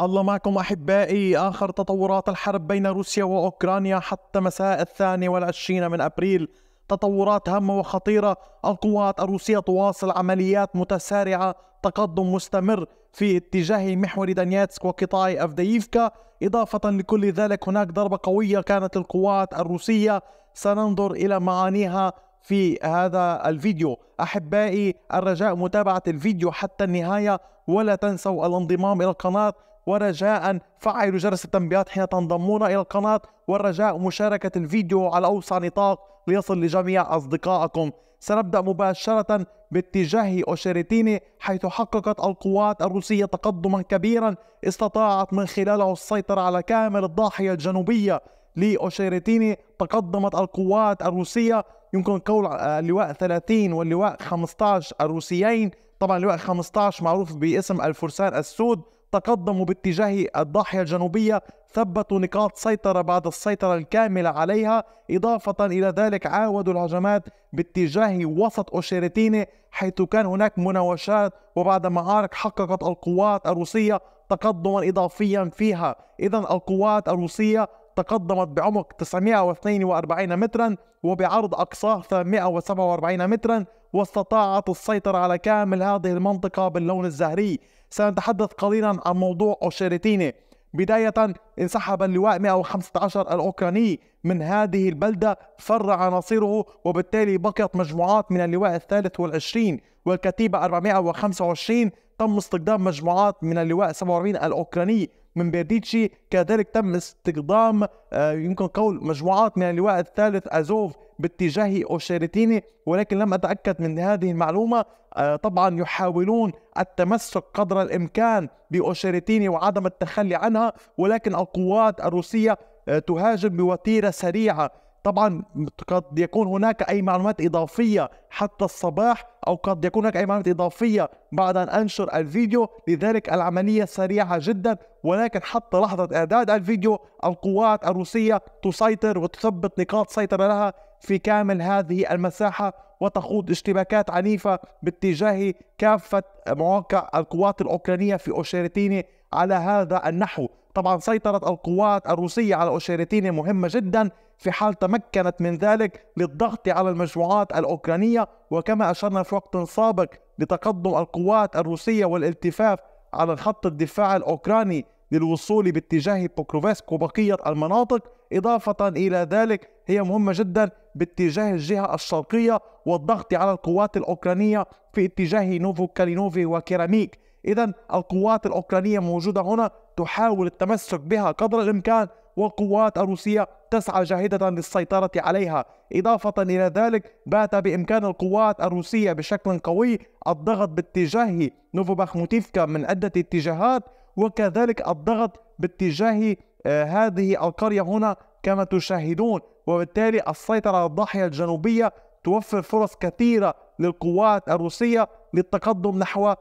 الله معكم أحبائي آخر تطورات الحرب بين روسيا وأوكرانيا حتى مساء الثاني والعشرين من أبريل تطورات هامة وخطيرة القوات الروسية تواصل عمليات متسارعة تقدم مستمر في اتجاه محور دانياتسك وقطاع أفدييفكا إضافة لكل ذلك هناك ضربة قوية كانت القوات الروسية سننظر إلى معانيها في هذا الفيديو أحبائي الرجاء متابعة الفيديو حتى النهاية ولا تنسوا الانضمام إلى القناة ورجاء فعلوا جرس التنبيهات حين تنضمون إلى القناة والرجاء مشاركة الفيديو على أوسع نطاق ليصل لجميع أصدقائكم سنبدأ مباشرة باتجاه أوشيريتيني حيث حققت القوات الروسية تقدما كبيرا استطاعت من خلاله السيطرة على كامل الضاحية الجنوبية لأوشيريتيني تقدمت القوات الروسية يمكن قول اللواء 30 واللواء 15 الروسيين طبعا لواء 15 معروف باسم الفرسان السود تقدموا باتجاه الضاحية الجنوبية ثبتوا نقاط سيطرة بعد السيطرة الكاملة عليها إضافة إلى ذلك عاودوا الهجمات باتجاه وسط أوشيرتيني حيث كان هناك مناوشات وبعد معارك حققت القوات الروسية تقدما إضافيا فيها إذا القوات الروسية تقدمت بعمق 942 مترا وبعرض أقصاه 147 مترا واستطاعت السيطرة على كامل هذه المنطقة باللون الزهري سنتحدث قليلا عن موضوع أوشيريتيني بداية انسحب اللواء 115 الأوكراني من هذه البلدة فر عناصره وبالتالي بقيت مجموعات من اللواء الثالث والعشرين والكتيبة 425 تم استقدام مجموعات من اللواء 47 الأوكراني من بيرديتشي كذلك تم استقدام آه، يمكن قول مجموعات من اللواء الثالث أزوف باتجاه أوشيرتيني ولكن لم أتأكد من هذه المعلومة آه، طبعا يحاولون التمسك قدر الإمكان بأوشيرتيني وعدم التخلي عنها ولكن القوات الروسية آه، تهاجم بوتيرة سريعة طبعا قد يكون هناك اي معلومات اضافيه حتى الصباح او قد يكون هناك اي معلومات اضافيه بعد ان انشر الفيديو لذلك العمليه سريعه جدا ولكن حتى لحظه اعداد الفيديو القوات الروسيه تسيطر وتثبت نقاط سيطره لها في كامل هذه المساحة وتخوض اشتباكات عنيفة باتجاه كافة مواقع القوات الأوكرانية في أوشيرتيني على هذا النحو طبعا سيطرة القوات الروسية على أوشيرتيني مهمة جدا في حال تمكنت من ذلك للضغط على المجموعات الأوكرانية وكما أشرنا في وقت سابق لتقدم القوات الروسية والالتفاف على خط الدفاع الأوكراني للوصول باتجاه بوكروفسك وبقية المناطق إضافة إلى ذلك هي مهمة جدا باتجاه الجهة الشرقية والضغط على القوات الأوكرانية في اتجاه نوفو كالينوفي وكيراميك إذا القوات الأوكرانية موجودة هنا تحاول التمسك بها قدر الإمكان والقوات الروسية تسعى جاهدة للسيطرة عليها إضافة إلى ذلك بات بإمكان القوات الروسية بشكل قوي الضغط باتجاه نوفو باخموتيفكا من عدة اتجاهات وكذلك الضغط باتجاه آه، هذه القرية هنا كما تشاهدون وبالتالي السيطرة على الضاحية الجنوبية توفر فرص كثيرة للقوات الروسية للتقدم نحو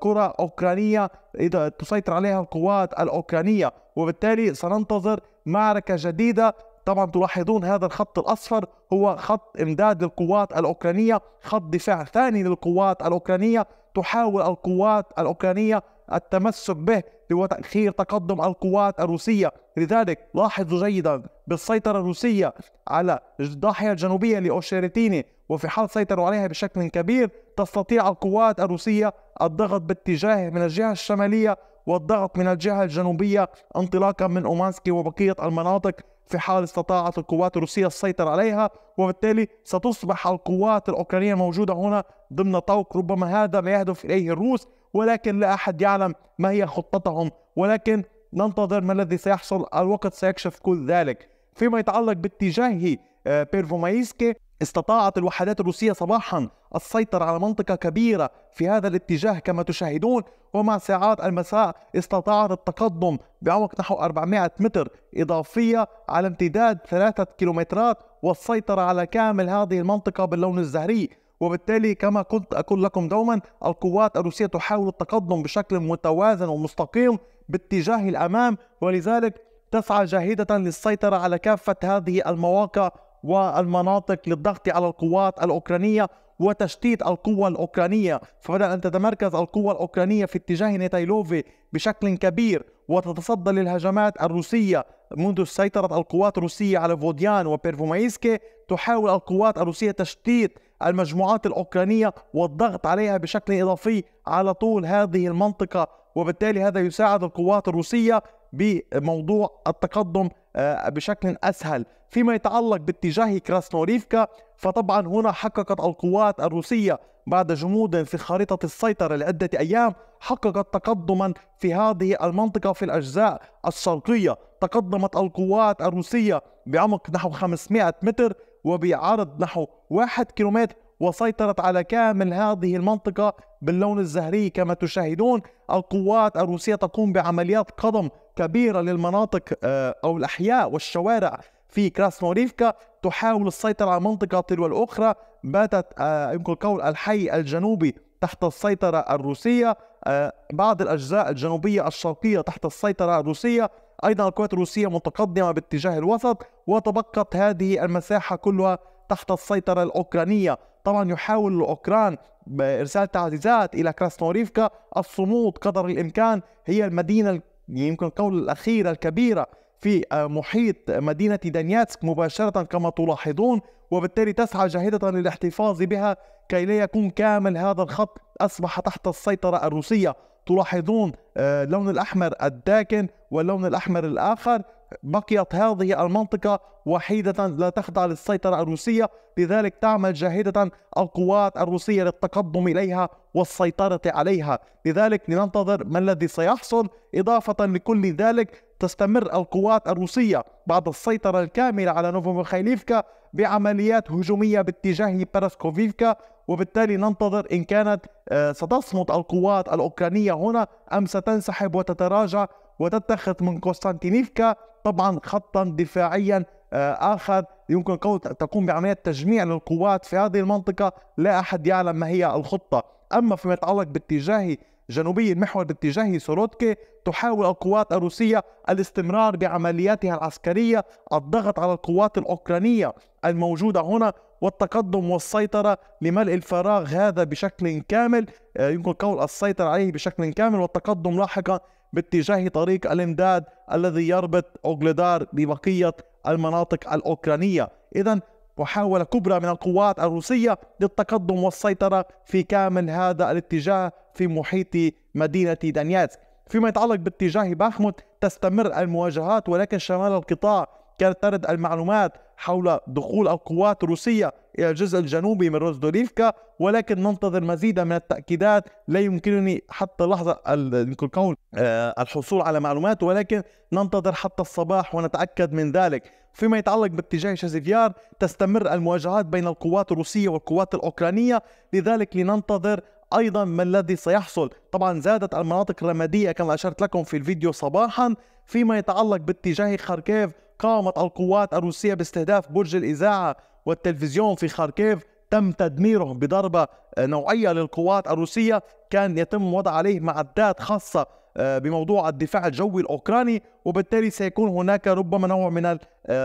كرة آه، أوكرانية إذا تسيطر عليها القوات الأوكرانية وبالتالي سننتظر معركة جديدة طبعا تلاحظون هذا الخط الأصفر هو خط إمداد للقوات الأوكرانية خط دفاع ثاني للقوات الأوكرانية تحاول القوات الأوكرانية التمسك به هو تأخير تقدم القوات الروسية لذلك لاحظوا جيدا بالسيطرة الروسية على الضاحية الجنوبية لأوشيرتيني وفي حال سيطروا عليها بشكل كبير تستطيع القوات الروسية الضغط باتجاهه من الجهة الشمالية والضغط من الجهة الجنوبية انطلاقا من أومانسكي وبقية المناطق في حال استطاعت القوات الروسية السيطرة عليها وبالتالي ستصبح القوات الأوكرانية الموجودة هنا ضمن طوق ربما هذا ما يهدف إليه الروس ولكن لا أحد يعلم ما هي خطتهم ولكن ننتظر ما الذي سيحصل الوقت سيكشف كل ذلك فيما يتعلق باتجاه آه، بيرفومايسكي استطاعت الوحدات الروسية صباحا السيطرة على منطقة كبيرة في هذا الاتجاه كما تشاهدون ومع ساعات المساء استطاعت التقدم بعمق نحو 400 متر إضافية على امتداد ثلاثة كيلومترات والسيطرة على كامل هذه المنطقة باللون الزهري وبالتالي كما كنت أقول لكم دوما القوات الروسية تحاول التقدم بشكل متوازن ومستقيم باتجاه الأمام ولذلك تسعى جاهدة للسيطرة على كافة هذه المواقع والمناطق للضغط على القوات الأوكرانية وتشتيت القوة الأوكرانية فبدأ أن تتمركز القوة الأوكرانية في اتجاه نيتايلوفي بشكل كبير وتتصدى للهجمات الروسية منذ سيطرة القوات الروسية على فوديان وبيرفومايسكي تحاول القوات الروسية تشتيت المجموعات الأوكرانية والضغط عليها بشكل إضافي على طول هذه المنطقة وبالتالي هذا يساعد القوات الروسية بموضوع التقدم آه، بشكل أسهل فيما يتعلق باتجاه كراسنوريفكا فطبعا هنا حققت القوات الروسية بعد جمود في خريطة السيطرة لعدة أيام حققت تقدما في هذه المنطقة في الأجزاء الشرقية تقدمت القوات الروسية بعمق نحو 500 متر وبعرض نحو واحد كيلومتر وسيطرت على كامل هذه المنطقة باللون الزهري كما تشاهدون القوات الروسية تقوم بعمليات قضم كبيرة للمناطق آه، أو الأحياء والشوارع في كراسنوريفكا تحاول السيطرة على منطقة تلو الأخرى باتت آه، يمكن القول الحي الجنوبي تحت السيطرة الروسية آه، بعض الأجزاء الجنوبية الشرقية تحت السيطرة الروسية أيضا القوات الروسية متقدمة باتجاه الوسط وتبقت هذه المساحة كلها تحت السيطرة الأوكرانية طبعا يحاول الأوكران بإرسال تعزيزات إلى كراسنوريفكا الصمود قدر الإمكان هي المدينة يمكن القول الأخيرة الكبيرة في محيط مدينة دانياتسك مباشرة كما تلاحظون وبالتالي تسعى جاهدة للاحتفاظ بها كي لا يكون كامل هذا الخط أصبح تحت السيطرة الروسية تلاحظون آه، اللون الأحمر الداكن واللون الأحمر الآخر بقيت هذه المنطقة وحيدة لا تخضع للسيطرة الروسية لذلك تعمل جاهدة القوات الروسية للتقدم إليها والسيطرة عليها لذلك لننتظر ما الذي سيحصل إضافة لكل ذلك تستمر القوات الروسية بعد السيطرة الكاملة على نوفومخيليفكا بعمليات هجومية باتجاه براسكوفيفكا وبالتالي ننتظر إن كانت آه، ستصمد القوات الأوكرانية هنا أم ستنسحب وتتراجع وتتخذ من كوستانتينيفكا طبعا خطا دفاعيا آه، آخر يمكن قول تقوم بعمليات تجميع للقوات في هذه المنطقة لا أحد يعلم ما هي الخطة أما فيما يتعلق باتجاه جنوبي المحور باتجاه سوروتكي تحاول القوات الروسية الاستمرار بعملياتها العسكرية الضغط على القوات الأوكرانية الموجودة هنا والتقدم والسيطرة لملء الفراغ هذا بشكل كامل آه، يمكن قول السيطرة عليه بشكل كامل والتقدم لاحقا باتجاه طريق الامداد الذي يربط اوغلدار ببقية المناطق الأوكرانية إذا محاولة كبرى من القوات الروسية للتقدم والسيطرة في كامل هذا الاتجاه في محيط مدينة دانياتسك فيما يتعلق باتجاه باخموت تستمر المواجهات ولكن شمال القطاع كانت ترد المعلومات حول دخول القوات الروسية إلى الجزء الجنوبي من روزدوليفكا ولكن ننتظر مزيدا من التأكيدات لا يمكنني حتى لحظة الكون آه، الحصول على معلومات ولكن ننتظر حتى الصباح ونتأكد من ذلك فيما يتعلق باتجاه شازيفيار تستمر المواجهات بين القوات الروسية والقوات الأوكرانية لذلك لننتظر أيضا ما الذي سيحصل طبعا زادت المناطق الرمادية كما أشرت لكم في الفيديو صباحا فيما يتعلق باتجاه خاركيف قامت القوات الروسية باستهداف برج الإذاعة والتلفزيون في خاركيف تم تدميره بضربة نوعية للقوات الروسية كان يتم وضع عليه معدات خاصة آه، بموضوع الدفاع الجوي الأوكراني وبالتالي سيكون هناك ربما نوع من آه،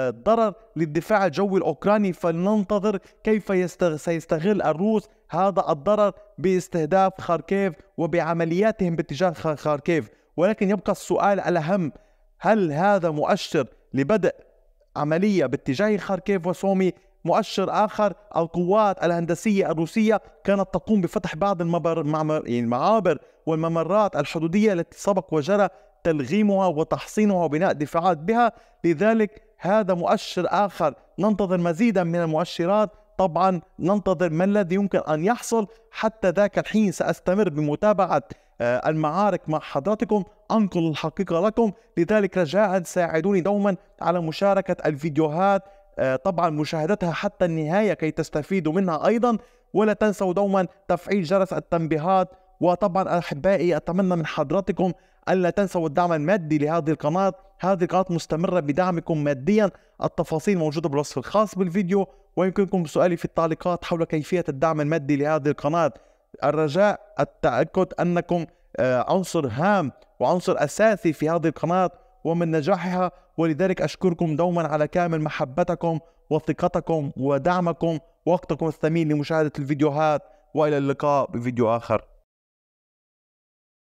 الضرر للدفاع الجوي الأوكراني فلننتظر كيف سيستغل الروس هذا الضرر باستهداف خاركيف وبعملياتهم باتجاه خاركيف ولكن يبقى السؤال الأهم هل هذا مؤشر لبدء عملية باتجاه خاركيف وسومي مؤشر آخر القوات الهندسية الروسية كانت تقوم بفتح بعض يعني المعابر والممرات الحدودية التي سبق وجرى تلغيمها وتحصينها وبناء دفاعات بها لذلك هذا مؤشر آخر ننتظر مزيدا من المؤشرات طبعا ننتظر ما الذي يمكن أن يحصل حتى ذاك الحين سأستمر بمتابعة آه، المعارك مع حضراتكم أنقل الحقيقة لكم لذلك رجاء ساعدوني دوما على مشاركة الفيديوهات آه، طبعا مشاهدتها حتى النهاية كي تستفيدوا منها أيضا ولا تنسوا دوما تفعيل جرس التنبيهات وطبعا أحبائي أتمنى من حضراتكم ألا تنسوا الدعم المادي لهذه القناة هذه القناة مستمرة بدعمكم ماديا التفاصيل موجودة بالوصف الخاص بالفيديو ويمكنكم سؤالي في التعليقات حول كيفية الدعم المادي لهذه القناة الرجاء التأكد أنكم آه، عنصر هام وعنصر أساسي في هذه القناة ومن نجاحها ولذلك أشكركم دوما على كامل محبتكم وثقتكم ودعمكم وقتكم الثمين لمشاهدة الفيديوهات وإلى اللقاء بفيديو آخر